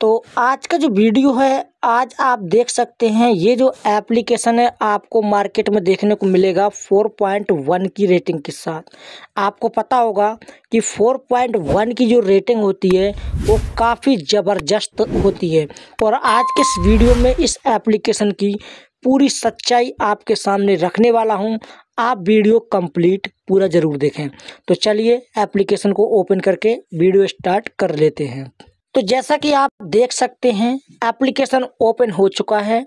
तो आज का जो वीडियो है आज आप देख सकते हैं ये जो एप्लीकेशन है आपको मार्केट में देखने को मिलेगा 4.1 की रेटिंग के साथ आपको पता होगा कि 4.1 की जो रेटिंग होती है वो काफ़ी ज़बरदस्त होती है और आज के इस वीडियो में इस एप्लीकेशन की पूरी सच्चाई आपके सामने रखने वाला हूँ आप वीडियो कंप्लीट पूरा ज़रूर देखें तो चलिए एप्लीकेशन को ओपन करके वीडियो स्टार्ट कर लेते हैं तो जैसा कि आप देख सकते हैं एप्लीकेशन ओपन हो चुका है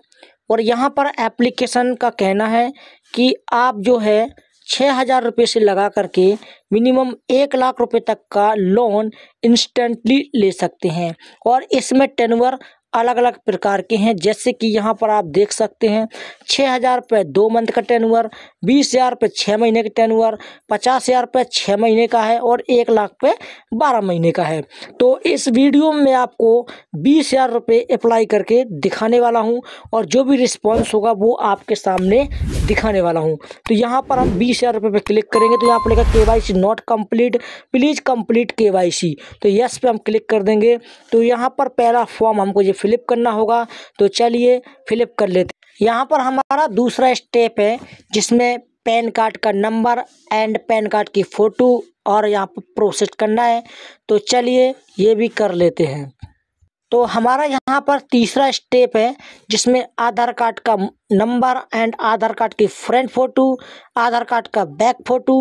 और यहाँ पर एप्लीकेशन का कहना है कि आप जो है छः हज़ार रुपये से लगा करके मिनिमम एक लाख रुपए तक का लोन इंस्टेंटली ले सकते हैं और इसमें टेनवर अलग अलग प्रकार के हैं जैसे कि यहाँ पर आप देख सकते हैं छः हज़ार रुपये दो मंथ का टेन ओवर बीस हज़ार रुपये छः महीने का टेन ओवर पचास हज़ार रुपये छः महीने का है और एक लाख रुपये बारह महीने का है तो इस वीडियो में आपको बीस हज़ार रुपये अप्लाई करके दिखाने वाला हूँ और जो भी रिस्पॉन्स होगा वो आपके सामने दिखाने वाला हूँ तो यहाँ पर हम बीस हज़ार रुपये पर क्लिक करेंगे तो यहाँ पर लिखा K Y C not complete please complete K Y C तो यस पे हम क्लिक कर देंगे तो यहाँ पर पहला फॉर्म हमको ये फिलअप करना होगा तो चलिए फिलअप कर लेते यहाँ पर हमारा दूसरा स्टेप है जिसमें पैन कार्ड का नंबर एंड पैन कार्ड की फ़ोटो और यहाँ पर प्रोसेस करना है तो चलिए ये भी कर लेते हैं तो हमारा यहाँ पर तीसरा स्टेप है जिसमें आधार कार्ड का नंबर एंड आधार कार्ड की फ्रंट फ़ोटो आधार कार्ड का बैक फ़ोटो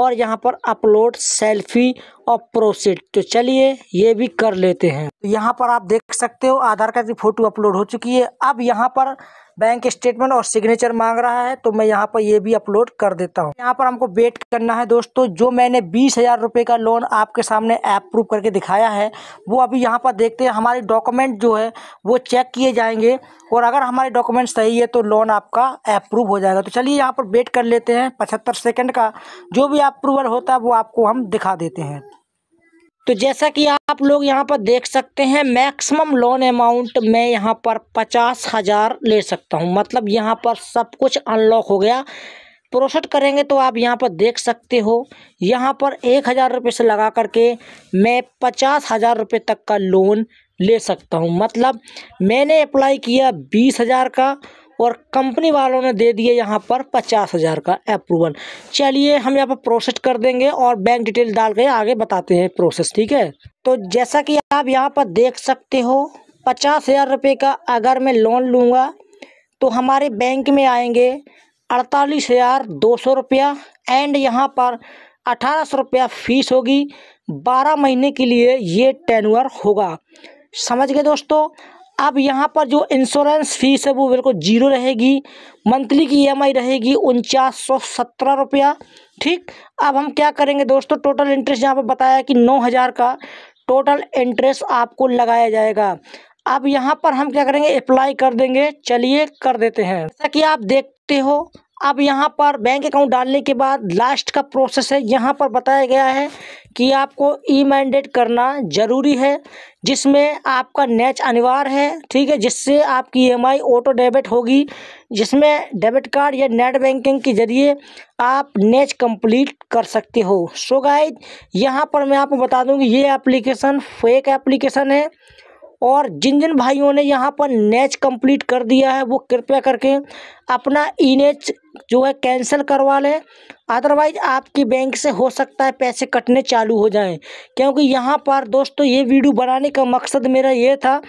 और यहाँ पर अपलोड सेल्फी और प्रोसेड तो चलिए ये भी कर लेते हैं यहाँ पर आप देख सकते हो आधार कार्ड की फ़ोटो अपलोड हो चुकी है अब यहाँ पर बैंक स्टेटमेंट और सिग्नेचर मांग रहा है तो मैं यहाँ पर ये भी अपलोड कर देता हूँ यहाँ पर हमको वेट करना है दोस्तों जो मैंने बीस हज़ार रुपये का लोन आपके सामने अप्रूव करके दिखाया है वो अभी यहाँ पर देखते हैं हमारे डॉक्यूमेंट जो है वो चेक किए जाएंगे और अगर हमारे डॉक्यूमेंट सही है तो लोन आपका अप्रूव हो जाएगा तो चलिए यहाँ पर वेट कर लेते हैं पचहत्तर सेकेंड का जो भी अप्रूवल होता है वो आपको हम दिखा देते हैं तो जैसा कि आप लोग यहाँ पर देख सकते हैं मैक्सिमम लोन अमाउंट मैं यहाँ पर पचास हज़ार ले सकता हूँ मतलब यहाँ पर सब कुछ अनलॉक हो गया प्रोसेट करेंगे तो आप यहाँ पर देख सकते हो यहाँ पर एक हज़ार रुपये से लगा करके मैं पचास हज़ार रुपये तक का लोन ले सकता हूँ मतलब मैंने अप्लाई किया बीस हज़ार का और कंपनी वालों ने दे दिए यहाँ पर पचास हज़ार का अप्रूवल चलिए हम यहाँ पर प्रोसेस कर देंगे और बैंक डिटेल डाल के आगे बताते हैं प्रोसेस ठीक है तो जैसा कि आप यहाँ पर देख सकते हो पचास हज़ार रुपये का अगर मैं लोन लूँगा तो हमारे बैंक में आएंगे अड़तालीस हज़ार दो सौ रुपया एंड यहाँ पर अठारह सौ रुपया फीस होगी बारह महीने के लिए ये टेनवर होगा समझ गए दोस्तों अब यहाँ पर जो इंश्योरेंस फीस है वो बिल्कुल जीरो रहेगी मंथली की ई रहेगी उनचास सौ सत्रह रुपया ठीक अब हम क्या करेंगे दोस्तों टोटल इंटरेस्ट यहाँ पर बताया कि नौ हज़ार का टोटल इंटरेस्ट आपको लगाया जाएगा अब यहाँ पर हम क्या करेंगे अप्लाई कर देंगे चलिए कर देते हैं जैसा कि आप देखते हो अब यहाँ पर बैंक अकाउंट डालने के बाद लास्ट का प्रोसेस है यहाँ पर बताया गया है कि आपको ई मैंडेट करना ज़रूरी है जिसमें आपका नेच अनिवार्य है ठीक है जिससे आपकी ई ऑटो डेबिट होगी जिसमें डेबिट कार्ड या नेट बैंकिंग के ज़रिए आप नेच कंप्लीट कर सकते हो सो गाइज यहाँ पर मैं आपको बता दूँ कि ये एप्लीकेशन फेक एप्लीकेशन है और जिन जिन भाइयों ने यहाँ पर नेच कंप्लीट e कर दिया है वो कृपया करके अपना ई नेच e जो है कैंसिल करवा लें अदरवाइज आपकी बैंक से हो सकता है पैसे कटने चालू हो जाएं क्योंकि यहाँ पर दोस्तों ये वीडियो बनाने का मकसद मेरा ये था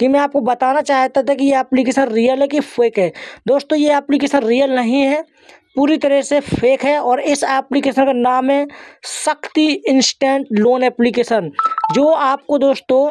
कि मैं आपको बताना चाहता था कि ये एप्लीकेशन रियल है कि फेक है दोस्तों ये एप्लीकेशन रियल नहीं है पूरी तरह से फेक है और इस एप्लीकेशन का नाम है शक्ति इंस्टेंट लोन एप्लीकेशन जो आपको दोस्तों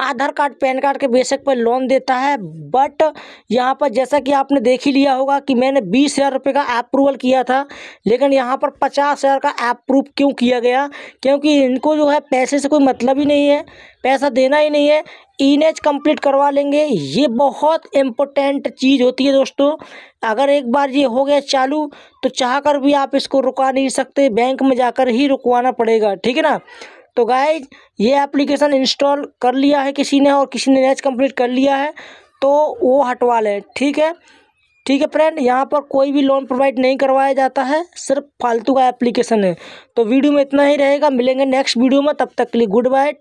आधार कार्ड पैन कार्ड के बेसिक पर लोन देता है बट यहाँ पर जैसा कि आपने देख ही लिया होगा कि मैंने बीस हज़ार रुपये का अप्रूवल किया था लेकिन यहाँ पर पचास हज़ार का अप्रूव क्यों किया गया क्योंकि इनको जो है पैसे से कोई मतलब ही नहीं है पैसा देना ही नहीं है इन एच कम्प्लीट करवा लेंगे ये बहुत इम्पोर्टेंट चीज़ होती है दोस्तों अगर एक बार ये हो गया चालू तो चाह कर भी आप इसको रुका नहीं सकते बैंक में जाकर ही रुकवाना पड़ेगा ठीक है ना तो गाइज ये एप्लीकेशन इंस्टॉल कर लिया है किसी ने और किसी ने नैच कंप्लीट कर लिया है तो वो हटवा लें ठीक है ठीक है फ्रेंड यहाँ पर कोई भी लोन प्रोवाइड नहीं करवाया जाता है सिर्फ फालतू का एप्लीकेशन है तो वीडियो में इतना ही रहेगा मिलेंगे नेक्स्ट वीडियो में तब तक के लिए गुड बाय